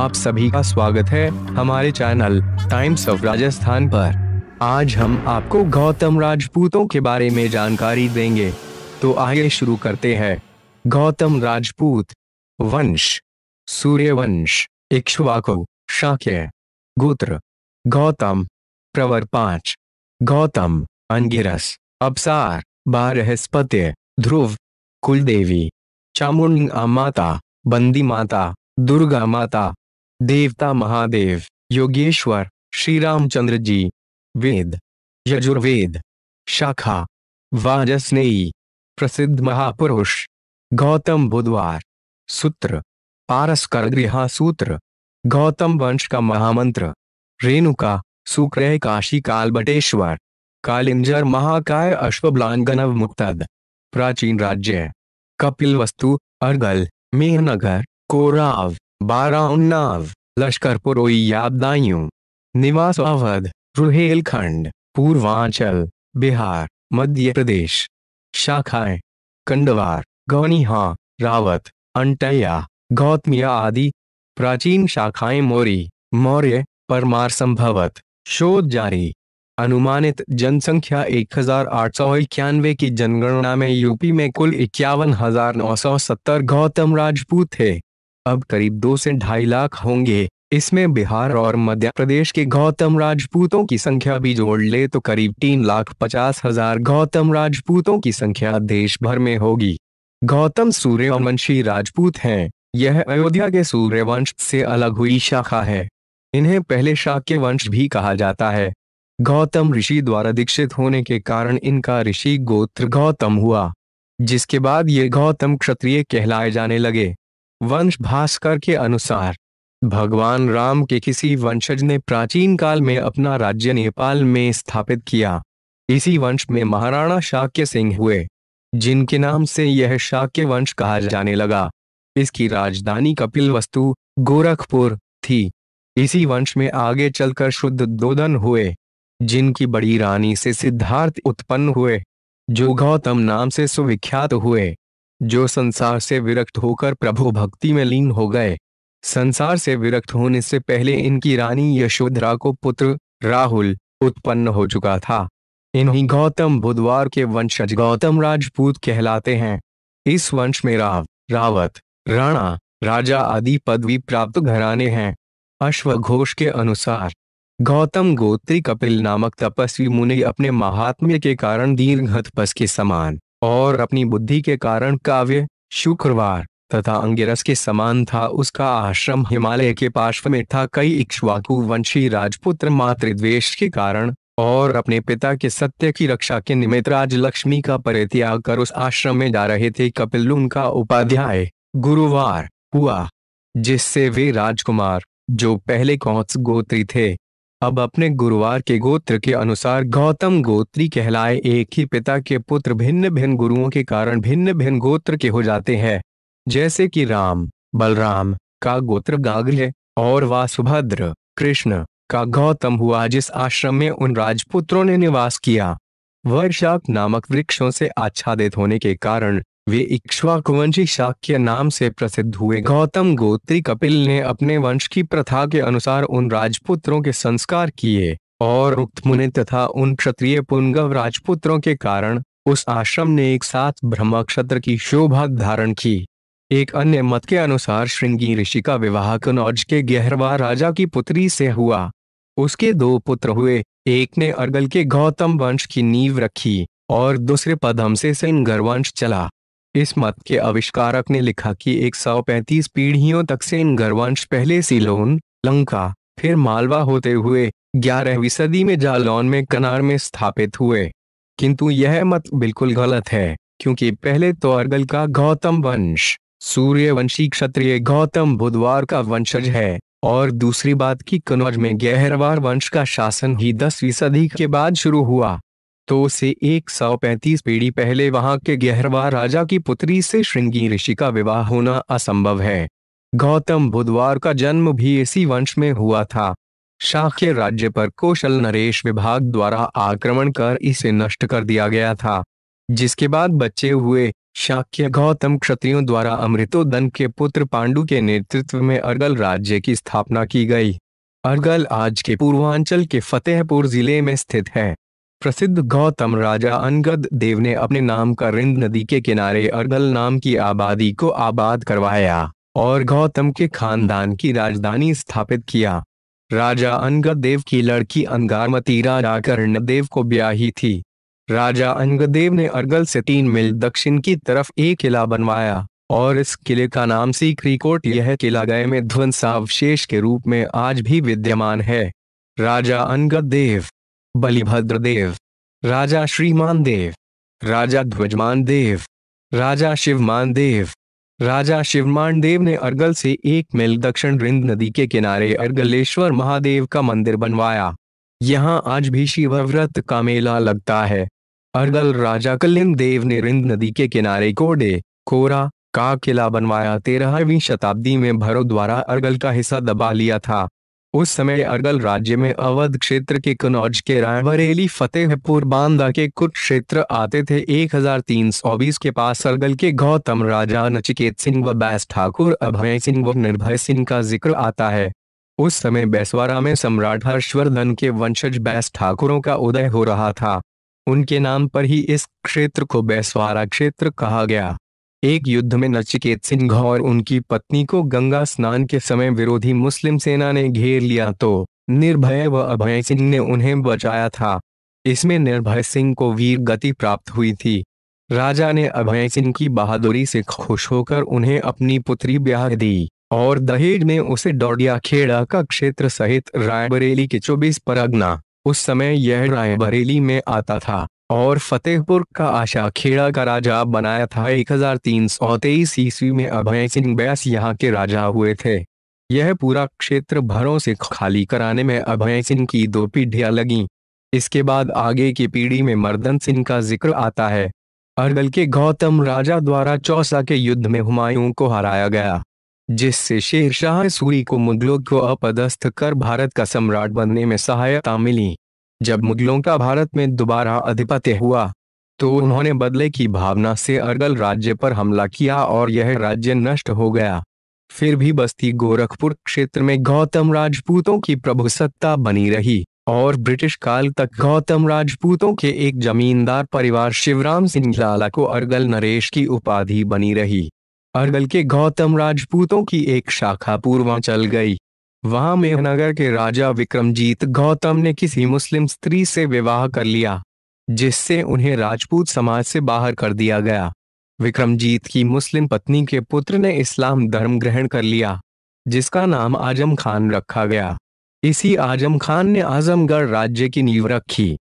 आप सभी का स्वागत है हमारे चैनल टाइम्स ऑफ राजस्थान पर आज हम आपको गौतम राजपूतों के बारे में जानकारी देंगे तो आइए शुरू करते हैं गौतम राजपूत वंश सूर्यवंश इक्ष्वाकु शाक्य गोत्र गौतम प्रवर पांच गौतम अंगिरस अबसार बारहस्पत्य ध्रुव कुलदेवी चामुंड माता बंदी माता दुर्गा माता देवता महादेव योगेश्वर श्री रामचंद्र जी वेद यजुर्वेद शाखा वाजस्नेई प्रसिद्ध महापुरुष गौतम बुधवार सूत्र पारस्कर गृहा सूत्र गौतम वंश का महामंत्र रेणुका सुक्रय काशी काल बटेश्वर कालिंजर महाकाय अश्वब्लान गणव मुक्तद प्राचीन राज्य कपिल वस्तु अर्गल मेहनगर कोराव बारह उन्नाव लश्करपुरोई याबदायूं निवास अवध रुहेलखंड पूर्वांचल बिहार मध्य प्रदेश शाखाएं कंडवार गौनीहा रावत अंटैया गौतमिया आदि प्राचीन शाखाएं मोरी मौर्य परमार संभवत शोध जारी अनुमानित जनसंख्या एक की जनगणना में यूपी में कुल इक्यावन गौतम राजपूत थे अब करीब दो से ढाई लाख होंगे इसमें बिहार और मध्य प्रदेश के गौतम राजपूतों की संख्या भी जोड़ ले तो करीब तीन लाख पचास हजार गौतम राजपूतों की संख्या देश भर में होगी गौतम सूर्यवंशी राजपूत हैं यह अयोध्या के सूर्यवंश से अलग हुई शाखा है इन्हें पहले शाक्य वंश भी कहा जाता है गौतम ऋषि द्वारा दीक्षित होने के कारण इनका ऋषि गोत्र गौतम हुआ जिसके बाद ये गौतम क्षत्रिय कहलाए जाने लगे वंश भास्कर के अनुसार भगवान राम के किसी वंशज ने प्राचीन काल में अपना राज्य नेपाल में स्थापित किया इसी वंश में महाराणा शाक्य सिंह हुए जिनके नाम से यह शाक्य वंश कहा जाने लगा इसकी राजधानी कपिल वस्तु गोरखपुर थी इसी वंश में आगे चलकर शुद्ध दोदन हुए जिनकी बड़ी रानी से सिद्धार्थ उत्पन्न हुए जो गौतम नाम से सुविख्यात हुए जो संसार से विरक्त होकर प्रभु भक्ति में लीन हो गए संसार से विरक्त होने से पहले इनकी रानी यशोधरा को पुत्र राहुल उत्पन्न हो चुका था इन्हीं गौतम बुधवार के वंशज गौतम राजपूत कहलाते हैं इस वंश में राव रावत राणा राजा आदि पदवी प्राप्त घराने हैं अश्वघोष के अनुसार गौतम गोत्री कपिल नामक तपस्वी मुनि अपने महात्म्य के कारण दीर्घ तपस के समान और अपनी बुद्धि के कारण काव्य शुक्रवार तथा अंगिरस के समान था उसका आश्रम हिमालय के पार्श्व में था कई इक्ष्वाकु वंशी राजपुत्र मातृद्वेश के कारण और अपने पिता के सत्य की रक्षा के निमित्त राज लक्ष्मी का परित्याग कर उस आश्रम में जा रहे थे कपिल उनका उपाध्याय गुरुवार हुआ जिससे वे राजकुमार जो पहले कौत्स गोत्री थे अब अपने गुरुवार के गोत्र के अनुसार गौतम गोत्री कहलाए एक ही पिता के पुत्र भिन्न भिन्न गुरुओं के कारण भिन्न भिन्न गोत्र के हो जाते हैं जैसे कि राम बलराम का गोत्र गागल और वासुभद्र कृष्ण का गौतम हुआ जिस आश्रम में उन राजपुत्रों ने निवास किया वर्षाक नामक वृक्षों से आच्छादित होने के कारण वे इक्ष्वाकुवंशी शाक्य नाम से प्रसिद्ध हुए गौतम गोत्री कपिल ने अपने वंश की प्रथा के अनुसार उन राजपुत्रों के संस्कार किए और मुनि तथा उन क्षत्रिय पुनगव राजपुत्रों के कारण उस आश्रम ने एक साथ क्षत्र की शोभा धारण की एक अन्य मत के अनुसार श्रृंगी ऋषि का विवाह कनौज के गहरवा राजा की पुत्री से हुआ उसके दो पुत्र हुए एक ने अर्गल के गौतम वंश की नींव रखी और दूसरे पदम से वंश चला इस मत के आविष्कारक ने लिखा कि 135 पीढ़ियों तक से इन गर्वंश पहले सिलोन लंका फिर मालवा होते हुए ग्यारहवीं सदी में जालौन में कनार में स्थापित हुए किंतु यह मत बिल्कुल गलत है क्योंकि पहले तो अर्गल का गौतम वंश सूर्यवंशी क्षत्रिय गौतम बुधवार का वंशज है और दूसरी बात की कनौज में गहरवार वंश का शासन ही दसवीं सदी के बाद शुरू हुआ तो सौ 135 पीढ़ी पहले वहां के गहरवा राजा की पुत्री से श्रृंगी ऋषि का विवाह होना असंभव है गौतम बुधवार का जन्म भी इसी वंश में हुआ था शाख्य राज्य पर कौशल नरेश विभाग द्वारा आक्रमण कर इसे नष्ट कर दिया गया था जिसके बाद बच्चे हुए शाक्य गौतम क्षत्रियो द्वारा अमृतोदन के पुत्र पांडु के नेतृत्व में अर्गल राज्य की स्थापना की गई अर्गल आज के पूर्वांचल के फतेहपुर जिले में स्थित है प्रसिद्ध गौतम राजा अनगद देव ने अपने नाम का रिंद नदी के किनारे अर्गल नाम की आबादी को आबाद करवाया और गौतम के खानदान की राजधानी स्थापित किया राजा अनगद देव की लड़की अंगारमती राजा कर्णदेव को ब्याही थी राजा अंगदेव ने अर्गल से तीन मील दक्षिण की तरफ एक किला बनवाया और इस किले का नाम कोट यह किला गए में ध्वंसावशेष के रूप में आज भी विद्यमान है राजा अंगद देव बलिभद्र देव राजा श्रीमान देव राजा ध्वजमान देव राजा शिवमान देव राजा शिवमान देव ने अर्गल से एक मील दक्षिण रिंद नदी के किनारे अर्गलेश्वर महादेव का मंदिर बनवाया यहाँ आज भी शिवव्रत का मेला लगता है अर्गल राजा कलिंग देव ने रिंद नदी के किनारे कोडे कोरा का किला बनवाया तेरहवीं शताब्दी में भरो द्वारा अर्गल का हिस्सा दबा लिया था उस समय अरगल राज्य में अवध क्षेत्र के कनौज के रायबरेली फतेहपुर बांदा के कुछ क्षेत्र आते थे 1320 के पास अरगल के गौतम राजा नचिकेत सिंह व बैस ठाकुर अभय सिंह व निर्भय सिंह का जिक्र आता है उस समय बैसवारा में सम्राट हर्षवर्धन के वंशज बैस ठाकुरों का उदय हो रहा था उनके नाम पर ही इस क्षेत्र को बैसवारा क्षेत्र कहा गया एक युद्ध में नचिकेत सिंह और उनकी पत्नी को गंगा स्नान के समय विरोधी मुस्लिम सेना ने घेर लिया तो निर्भय व अभय सिंह ने उन्हें बचाया था इसमें निर्भय सिंह को वीर गति प्राप्त हुई थी राजा ने अभय सिंह की बहादुरी से खुश होकर उन्हें अपनी पुत्री ब्याह दी और दहेज में उसे डौडिया खेड़ा का क्षेत्र सहित रायबरेली के चौबीस परगना उस समय यह रायबरेली में आता था और फतेहपुर का आशा खेड़ा का राजा बनाया था एक तेईस ईस्वी में अभय सिंह बैस यहाँ के राजा हुए थे यह पूरा क्षेत्र भरों से खाली कराने में अभय सिंह की दो पीढ़ियां लगी इसके बाद आगे की पीढ़ी में मर्दन सिंह का जिक्र आता है अरगल के गौतम राजा द्वारा चौसा के युद्ध में हुमायूं को हराया गया जिससे शेरशाह सूरी को मुगलों को अपदस्थ कर भारत का सम्राट बनने में सहायता मिली जब मुगलों का भारत में दोबारा अधिपत्य हुआ तो उन्होंने बदले की भावना से अरगल राज्य पर हमला किया और यह राज्य नष्ट हो गया फिर भी बस्ती गोरखपुर क्षेत्र में गौतम राजपूतों की प्रभुसत्ता बनी रही और ब्रिटिश काल तक गौतम राजपूतों के एक जमींदार परिवार शिवराम सिंह लाला को अरगल नरेश की उपाधि बनी रही अरगल के गौतम राजपूतों की एक शाखा चल गई वहां मेहनगर के राजा विक्रमजीत गौतम ने किसी मुस्लिम स्त्री से विवाह कर लिया जिससे उन्हें राजपूत समाज से बाहर कर दिया गया विक्रमजीत की मुस्लिम पत्नी के पुत्र ने इस्लाम धर्म ग्रहण कर लिया जिसका नाम आजम खान रखा गया इसी आजम खान ने आजमगढ़ राज्य की नींव रखी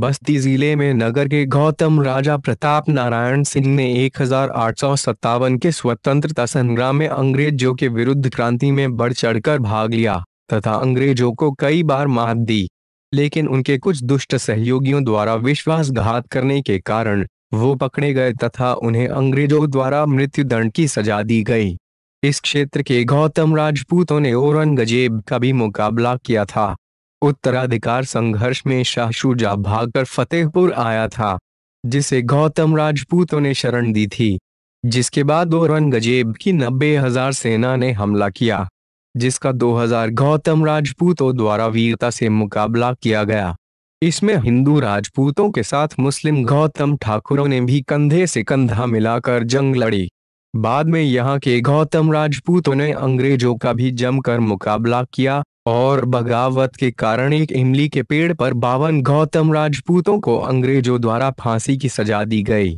बस्ती जिले में नगर के गौतम राजा प्रताप नारायण सिंह ने एक के स्वतंत्रता संग्राम में अंग्रेजों के विरुद्ध क्रांति में बढ़ चढ़कर भाग लिया तथा अंग्रेजों को कई बार मात दी लेकिन उनके कुछ दुष्ट सहयोगियों द्वारा विश्वासघात करने के कारण वो पकड़े गए तथा उन्हें अंग्रेजों द्वारा मृत्युदंड की सजा दी गई इस क्षेत्र के गौतम राजपूतों ने औरंगजेब का भी मुकाबला किया था उत्तराधिकार संघर्ष में शाह शुजा भागकर फतेहपुर आया था जिसे गौतम राजपूतों ने शरण दी थी जिसके बाद औरंगजेब की नब्बे हजार सेना ने हमला किया जिसका 2000 गौतम राजपूतों द्वारा वीरता से मुकाबला किया गया इसमें हिंदू राजपूतों के साथ मुस्लिम गौतम ठाकुरों ने भी कंधे से कंधा मिलाकर जंग लड़ी बाद में यहाँ के गौतम राजपूतों ने अंग्रेजों का भी जमकर मुकाबला किया और बगावत के कारण एक इमली के पेड़ पर बावन गौतम राजपूतों को अंग्रेजों द्वारा फांसी की सजा दी गई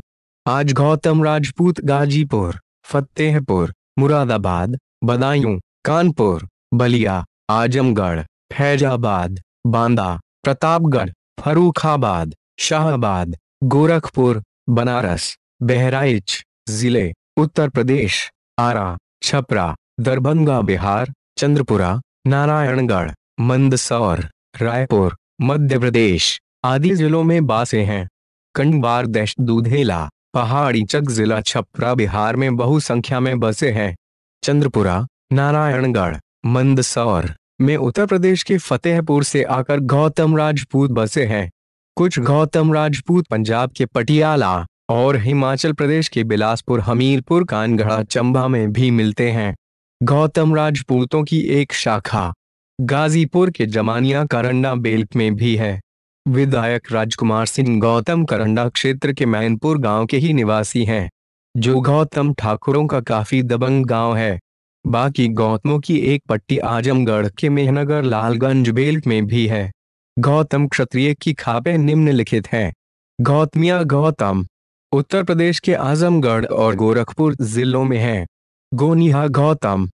आज गौतम राजपूत गाजीपुर फतेहपुर मुरादाबाद बदायूं कानपुर बलिया आजमगढ़ फैजाबाद बांदा प्रतापगढ़ फरूखाबाद शाहबाद गोरखपुर बनारस बहराइच जिले उत्तर प्रदेश आरा छपरा दरभंगा बिहार चंद्रपुरा नारायणगढ़ मंदसौर रायपुर मध्य प्रदेश आदि जिलों में बासे हैं कंडबार देश दूधेला पहाड़ी चक जिला छपरा बिहार में बहु संख्या में बसे हैं चंद्रपुरा नारायणगढ़ मंदसौर में उत्तर प्रदेश के फतेहपुर से आकर गौतम राजपूत बसे हैं कुछ गौतम राजपूत पंजाब के पटियाला और हिमाचल प्रदेश के बिलासपुर हमीरपुर कानगढ़ा चंबा में भी मिलते हैं गौतम राजपूतों की एक शाखा गाजीपुर के जमानिया करंडा बेल्ट में भी है विधायक राजकुमार सिंह गौतम करंडा क्षेत्र के मैनपुर गांव के ही निवासी हैं जो गौतम ठाकुरों का काफी दबंग गांव है बाकी गौतमों की एक पट्टी आजमगढ़ के मेहनगर लालगंज बेल्ट में भी है गौतम क्षत्रिय की खापे निम्नलिखित हैं गौतमिया गौतम उत्तर प्रदेश के आजमगढ़ और गोरखपुर जिलों में हैं गोनिहा गौतम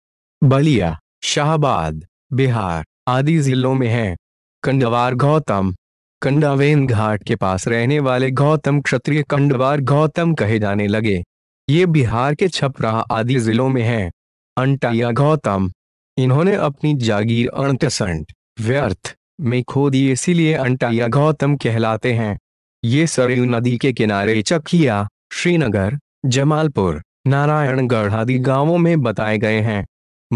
बलिया शाहबाद बिहार आदि जिलों में है कंडवार गौतम कंडावेन घाट के पास रहने वाले गौतम क्षत्रिय कंडवार गौतम कहे जाने लगे ये बिहार के छपरा आदि जिलों में है अंटाया गौतम इन्होंने अपनी जागीर अणटसंट व्यर्थ में खो दी इसीलिए अंटाया गौतम कहलाते हैं ये सरयू नदी के किनारे चकिया श्रीनगर जमालपुर नारायणगढ़ आदि गांवों में बताए गए हैं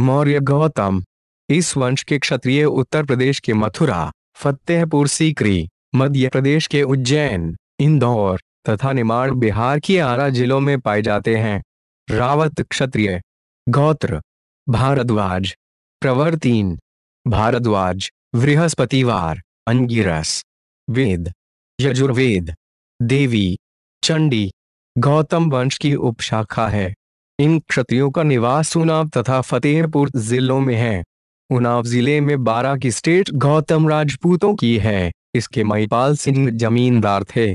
मौर्य गौतम इस वंश के क्षत्रिय उत्तर प्रदेश के मथुरा फतेहपुर सीकरी मध्य प्रदेश के उज्जैन इंदौर तथा निमाड़ बिहार के आरा जिलों में पाए जाते हैं रावत क्षत्रिय गौत्र भारद्वाज प्रवर्तीन भारद्वाज बृहस्पतिवार अंगिरस वेद यजुर्वेद देवी चंडी गौतम वंश की उपशाखा है इन क्षत्रियों का निवास उनाव तथा फतेहपुर जिलों में है उनाव जिले में बारह की स्टेट गौतम राजपूतों की है इसके महिपाल सिंह जमींदार थे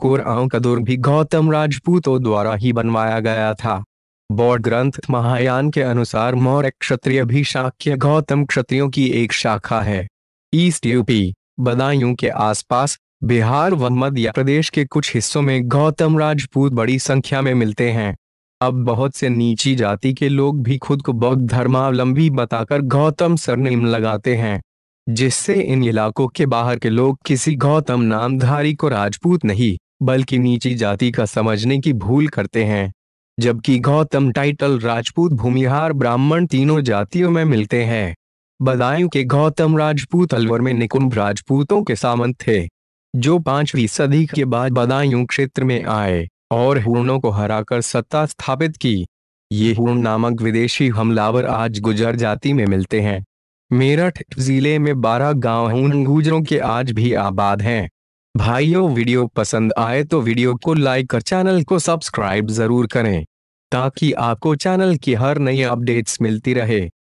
कोराओं का दुर्ग भी गौतम राजपूतों द्वारा ही बनवाया गया था बौद्ध ग्रंथ महायान के अनुसार मौर्य क्षत्रिय भी शाख्य गौतम क्षत्रियों की एक शाखा है ईस्ट यूपी बदायूं के आसपास बिहार व मध्य प्रदेश के कुछ हिस्सों में गौतम राजपूत बड़ी संख्या में मिलते हैं अब बहुत से नीची जाति के लोग भी खुद को बौद्ध धर्मावलंबी बताकर गौतम सरनेम लगाते हैं जिससे इन इलाकों के बाहर के लोग किसी गौतम नामधारी को राजपूत नहीं बल्कि नीची जाति का समझने की भूल करते हैं जबकि गौतम टाइटल राजपूत भूमिहार ब्राह्मण तीनों जातियों में मिलते हैं बदायूं के गौतम राजपूत अलवर में निकुंभ राजपूतों के सामंत थे जो पांचवी सदी के बाद बदायूं क्षेत्र में आए और हुनों को हराकर सत्ता स्थापित की ये हुन नामक विदेशी हमलावर आज गुजर जाति में मिलते हैं मेरठ जिले में बारह गांव हुन गुजरों के आज भी आबाद हैं भाइयों वीडियो पसंद आए तो वीडियो को लाइक कर चैनल को सब्सक्राइब जरूर करें ताकि आपको चैनल की हर नई अपडेट्स मिलती रहे